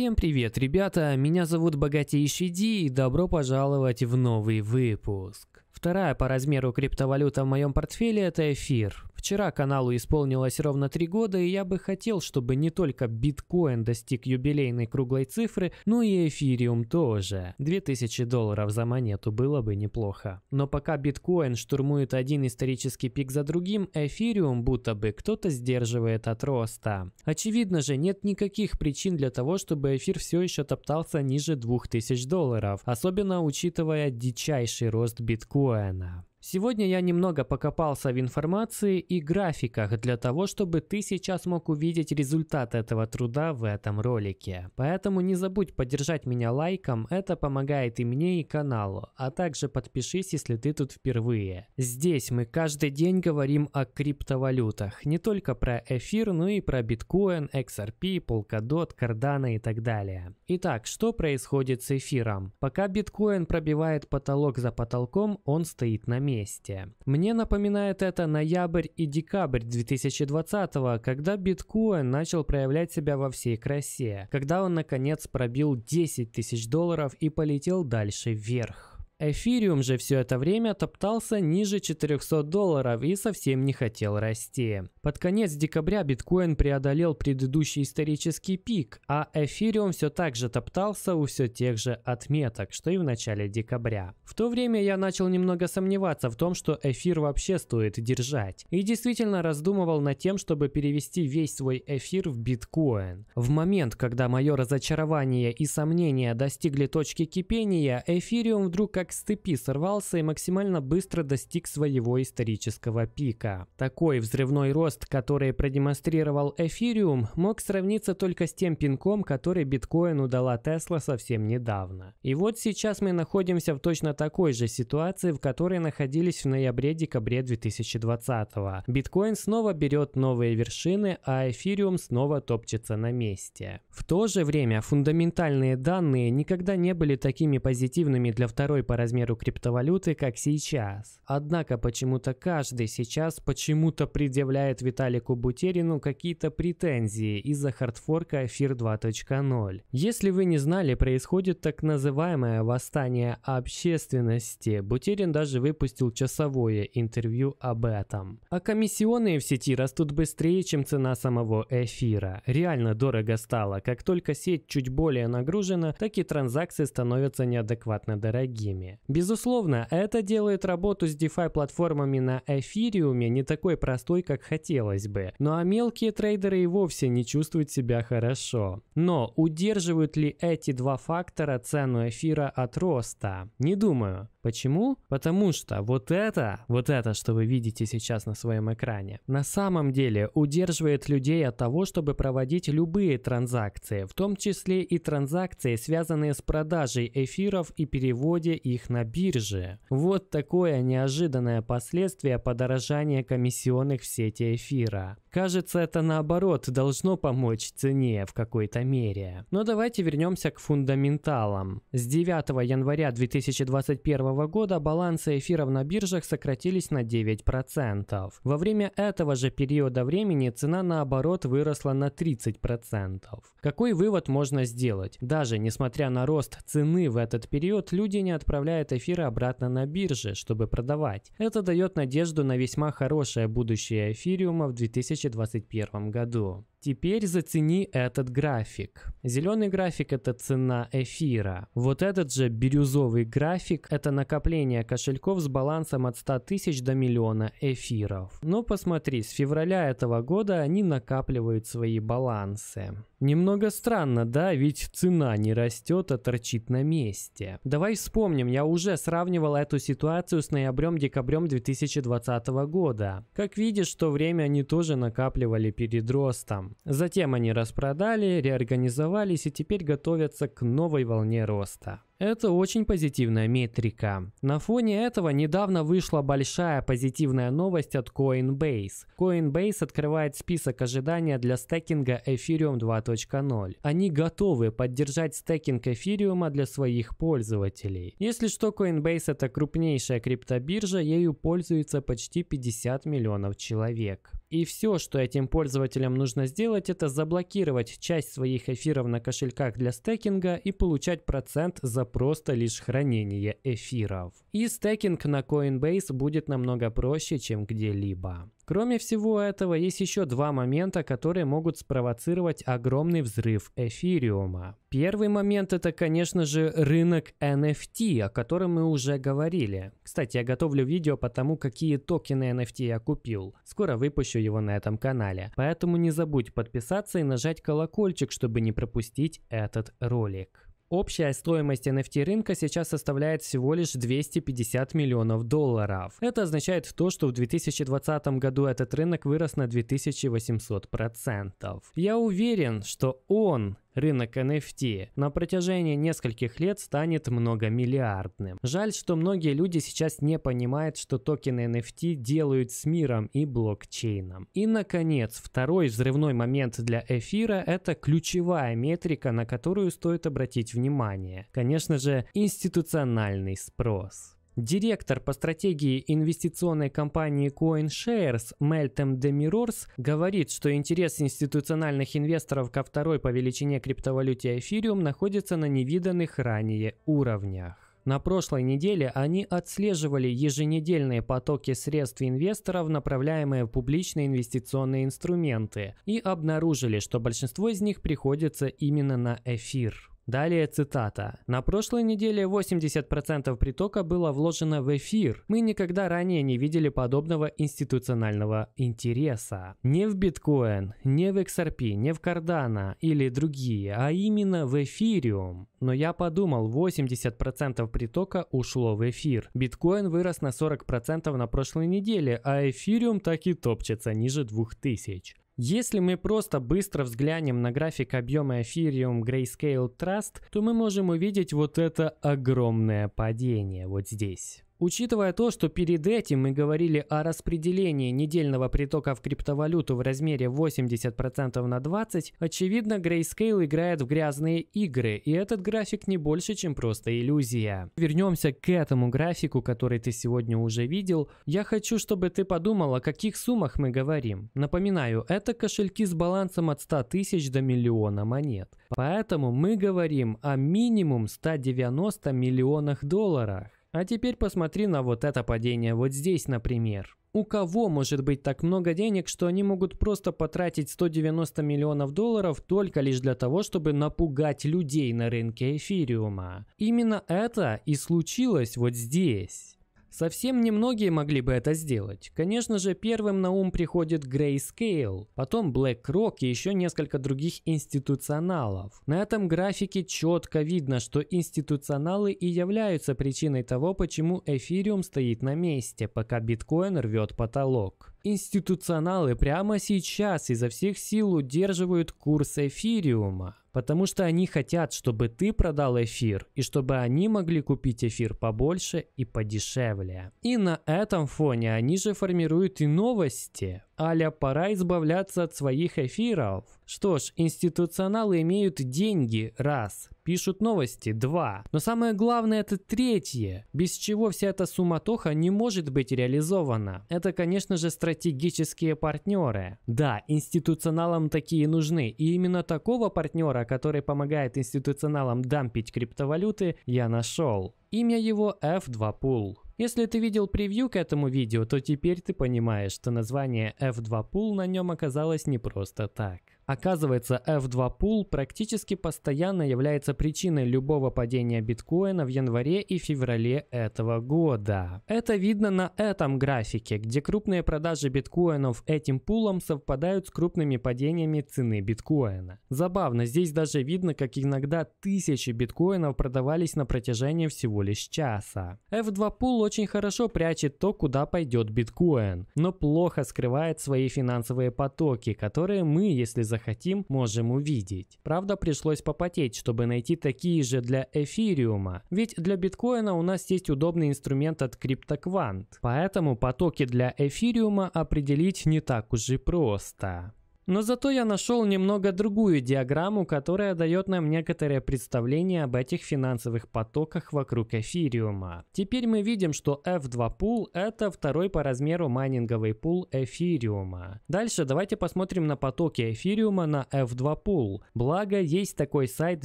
Всем привет, ребята! Меня зовут Богатейший Ди и добро пожаловать в новый выпуск. Вторая по размеру криптовалюта в моем портфеле – это эфир. Вчера каналу исполнилось ровно три года, и я бы хотел, чтобы не только биткоин достиг юбилейной круглой цифры, но и эфириум тоже. 2000 долларов за монету было бы неплохо. Но пока биткоин штурмует один исторический пик за другим, эфириум будто бы кто-то сдерживает от роста. Очевидно же, нет никаких причин для того, чтобы эфир все еще топтался ниже 2000 долларов, особенно учитывая дичайший рост биткоина. Сегодня я немного покопался в информации и графиках для того, чтобы ты сейчас мог увидеть результат этого труда в этом ролике. Поэтому не забудь поддержать меня лайком, это помогает и мне, и каналу. А также подпишись, если ты тут впервые. Здесь мы каждый день говорим о криптовалютах. Не только про эфир, но и про биткоин, XRP, Polkadot, Cardano и так далее. Итак, что происходит с эфиром? Пока биткоин пробивает потолок за потолком, он стоит на месте месте. Мне напоминает это ноябрь и декабрь 2020, когда биткоин начал проявлять себя во всей красе, когда он наконец пробил 10 тысяч долларов и полетел дальше вверх. Эфириум же все это время топтался ниже 400 долларов и совсем не хотел расти. Под конец декабря биткоин преодолел предыдущий исторический пик, а эфириум все так же топтался у все тех же отметок, что и в начале декабря. В то время я начал немного сомневаться в том, что эфир вообще стоит держать. И действительно раздумывал над тем, чтобы перевести весь свой эфир в биткоин. В момент, когда мое разочарование и сомнения достигли точки кипения, эфириум вдруг как с цепи сорвался и максимально быстро достиг своего исторического пика. Такой взрывной рост Рост, который продемонстрировал Эфириум, мог сравниться только с тем пинком, который Биткоин удала Тесла совсем недавно. И вот сейчас мы находимся в точно такой же ситуации, в которой находились в ноябре-декабре 2020 -го. Биткоин снова берет новые вершины, а эфириум снова топчется на месте. В то же время фундаментальные данные никогда не были такими позитивными для второй по размеру криптовалюты, как сейчас. Однако почему-то каждый сейчас почему-то предъявляет Виталику Бутерину какие-то претензии из-за хардфорка Эфир 2.0. Если вы не знали, происходит так называемое восстание общественности. Бутерин даже выпустил часовое интервью об этом. А комиссионные в сети растут быстрее, чем цена самого эфира. Реально дорого стало. Как только сеть чуть более нагружена, так и транзакции становятся неадекватно дорогими. Безусловно, это делает работу с DeFi-платформами на эфириуме не такой простой, как хотелось хотелось бы. Ну а мелкие трейдеры и вовсе не чувствуют себя хорошо. Но удерживают ли эти два фактора цену эфира от роста? Не думаю. Почему? Потому что вот это, вот это, что вы видите сейчас на своем экране, на самом деле удерживает людей от того, чтобы проводить любые транзакции, в том числе и транзакции, связанные с продажей эфиров и переводе их на бирже. Вот такое неожиданное последствие подорожания комиссионных в сети эфира. Кажется, это наоборот должно помочь цене в какой-то мере. Но давайте вернемся к фундаменталам. С 9 января 2021 года балансы эфиров на биржах сократились на 9%. Во время этого же периода времени цена наоборот выросла на 30%. Какой вывод можно сделать? Даже несмотря на рост цены в этот период, люди не отправляют эфиры обратно на бирже, чтобы продавать. Это дает надежду на весьма хорошее будущее эфириума в 2020 2021 году. Теперь зацени этот график. Зеленый график – это цена эфира. Вот этот же бирюзовый график – это накопление кошельков с балансом от 100 тысяч до миллиона эфиров. Но посмотри, с февраля этого года они накапливают свои балансы. Немного странно, да? Ведь цена не растет, а торчит на месте. Давай вспомним, я уже сравнивал эту ситуацию с ноябрем-декабрем 2020 года. Как видишь, в то время они тоже накапливали перед ростом. Затем они распродали, реорганизовались и теперь готовятся к новой волне роста. Это очень позитивная метрика. На фоне этого недавно вышла большая позитивная новость от Coinbase. Coinbase открывает список ожидания для стекинга Ethereum 2.0. Они готовы поддержать стекинг эфириума для своих пользователей. Если что, Coinbase это крупнейшая криптобиржа, ею пользуется почти 50 миллионов человек. И все, что этим пользователям нужно сделать, это заблокировать часть своих эфиров на кошельках для стекинга и получать процент за просто лишь хранение эфиров. И стекинг на Coinbase будет намного проще, чем где-либо. Кроме всего этого, есть еще два момента, которые могут спровоцировать огромный взрыв эфириума. Первый момент это, конечно же, рынок NFT, о котором мы уже говорили. Кстати, я готовлю видео по тому, какие токены NFT я купил. Скоро выпущу его на этом канале. Поэтому не забудь подписаться и нажать колокольчик, чтобы не пропустить этот ролик. Общая стоимость NFT рынка сейчас составляет всего лишь 250 миллионов долларов. Это означает то, что в 2020 году этот рынок вырос на 2800%. Я уверен, что он рынок NFT на протяжении нескольких лет станет многомиллиардным. Жаль, что многие люди сейчас не понимают, что токены NFT делают с миром и блокчейном. И, наконец, второй взрывной момент для эфира – это ключевая метрика, на которую стоит обратить внимание. Конечно же, институциональный спрос. Директор по стратегии инвестиционной компании CoinShares Мельтем Демирорс говорит, что интерес институциональных инвесторов ко второй по величине криптовалюте эфириум находится на невиданных ранее уровнях. На прошлой неделе они отслеживали еженедельные потоки средств инвесторов, направляемые в публичные инвестиционные инструменты, и обнаружили, что большинство из них приходится именно на эфир. Далее цитата. «На прошлой неделе 80% притока было вложено в эфир. Мы никогда ранее не видели подобного институционального интереса. Не в биткоин, не в XRP, не в Cardano или другие, а именно в эфириум. Но я подумал, 80% притока ушло в эфир. Биткоин вырос на 40% на прошлой неделе, а эфириум так и топчется ниже 2000. Если мы просто быстро взглянем на график объема Ethereum Grayscale Trust, то мы можем увидеть вот это огромное падение вот здесь. Учитывая то, что перед этим мы говорили о распределении недельного притока в криптовалюту в размере 80% на 20%, очевидно, Grayscale играет в грязные игры, и этот график не больше, чем просто иллюзия. Вернемся к этому графику, который ты сегодня уже видел. Я хочу, чтобы ты подумал, о каких суммах мы говорим. Напоминаю, это кошельки с балансом от 100 тысяч до миллиона монет. Поэтому мы говорим о минимум 190 миллионах долларах. А теперь посмотри на вот это падение, вот здесь, например. У кого может быть так много денег, что они могут просто потратить 190 миллионов долларов только лишь для того, чтобы напугать людей на рынке эфириума? Именно это и случилось вот здесь. Совсем немногие могли бы это сделать. Конечно же, первым на ум приходит Grayscale, потом BlackRock и еще несколько других институционалов. На этом графике четко видно, что институционалы и являются причиной того, почему эфириум стоит на месте, пока биткоин рвет потолок. Институционалы прямо сейчас изо всех сил удерживают курс эфириума. Потому что они хотят, чтобы ты продал эфир и чтобы они могли купить эфир побольше и подешевле. И на этом фоне они же формируют и новости аля «пора избавляться от своих эфиров». Что ж, институционалы имеют деньги – раз, пишут новости – два. Но самое главное – это третье, без чего вся эта суматоха не может быть реализована. Это, конечно же, стратегические партнеры. Да, институционалам такие нужны, и именно такого партнера, который помогает институционалам дампить криптовалюты, я нашел. Имя его F2Pool. Если ты видел превью к этому видео, то теперь ты понимаешь, что название F2 Pool на нем оказалось не просто так. Оказывается, F2 Pool практически постоянно является причиной любого падения биткоина в январе и феврале этого года. Это видно на этом графике, где крупные продажи биткоинов этим пулом совпадают с крупными падениями цены биткоина. Забавно, здесь даже видно, как иногда тысячи биткоинов продавались на протяжении всего лишь часа. F2 Pool очень хорошо прячет то, куда пойдет биткоин, но плохо скрывает свои финансовые потоки, которые мы, если захотим, захотим, можем увидеть. Правда, пришлось попотеть, чтобы найти такие же для эфириума, ведь для биткоина у нас есть удобный инструмент от CryptoQuant. Поэтому потоки для эфириума определить не так уж и просто. Но зато я нашел немного другую диаграмму, которая дает нам некоторое представление об этих финансовых потоках вокруг эфириума. Теперь мы видим, что F2 пул – это второй по размеру майнинговый пул эфириума. Дальше давайте посмотрим на потоки эфириума на F2 пул. Благо, есть такой сайт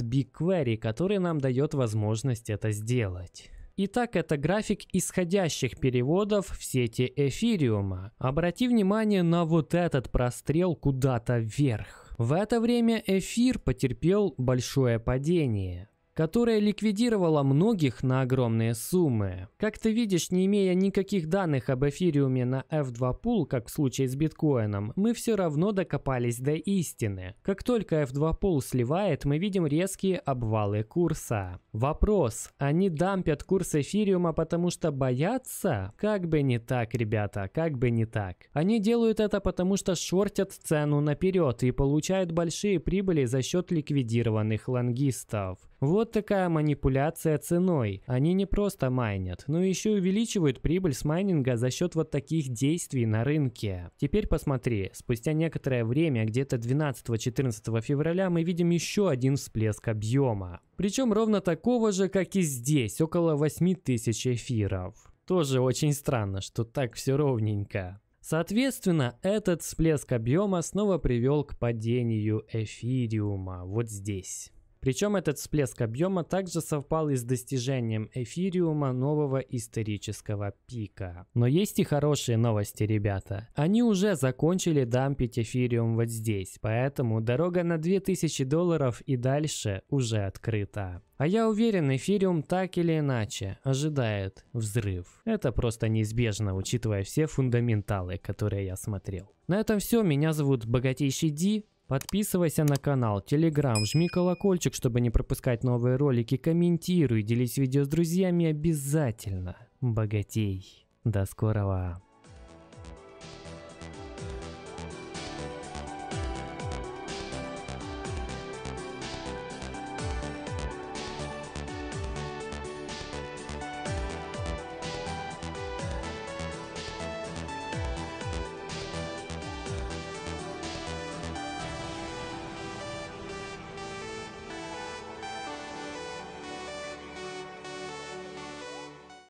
BigQuery, который нам дает возможность это сделать. Итак, это график исходящих переводов в сети эфириума. Обрати внимание на вот этот прострел куда-то вверх. В это время эфир потерпел большое падение которая ликвидировала многих на огромные суммы. Как ты видишь, не имея никаких данных об эфириуме на F2 Pool, как в случае с биткоином, мы все равно докопались до истины. Как только F2 Pool сливает, мы видим резкие обвалы курса. Вопрос, они дампят курс эфириума, потому что боятся? Как бы не так, ребята, как бы не так. Они делают это потому, что шортят цену наперед и получают большие прибыли за счет ликвидированных лонгистов. Вот вот такая манипуляция ценой. Они не просто майнят, но еще увеличивают прибыль с майнинга за счет вот таких действий на рынке. Теперь посмотри, спустя некоторое время, где-то 12-14 февраля, мы видим еще один всплеск объема. Причем ровно такого же, как и здесь, около 8000 эфиров. Тоже очень странно, что так все ровненько. Соответственно, этот всплеск объема снова привел к падению эфириума вот здесь. Причем этот всплеск объема также совпал и с достижением эфириума нового исторического пика. Но есть и хорошие новости, ребята. Они уже закончили дампить эфириум вот здесь, поэтому дорога на 2000 долларов и дальше уже открыта. А я уверен, эфириум так или иначе ожидает взрыв. Это просто неизбежно, учитывая все фундаменталы, которые я смотрел. На этом все, меня зовут Богатейший Ди, Подписывайся на канал, телеграм, жми колокольчик, чтобы не пропускать новые ролики, комментируй, делись видео с друзьями обязательно. Богатей. До скорого.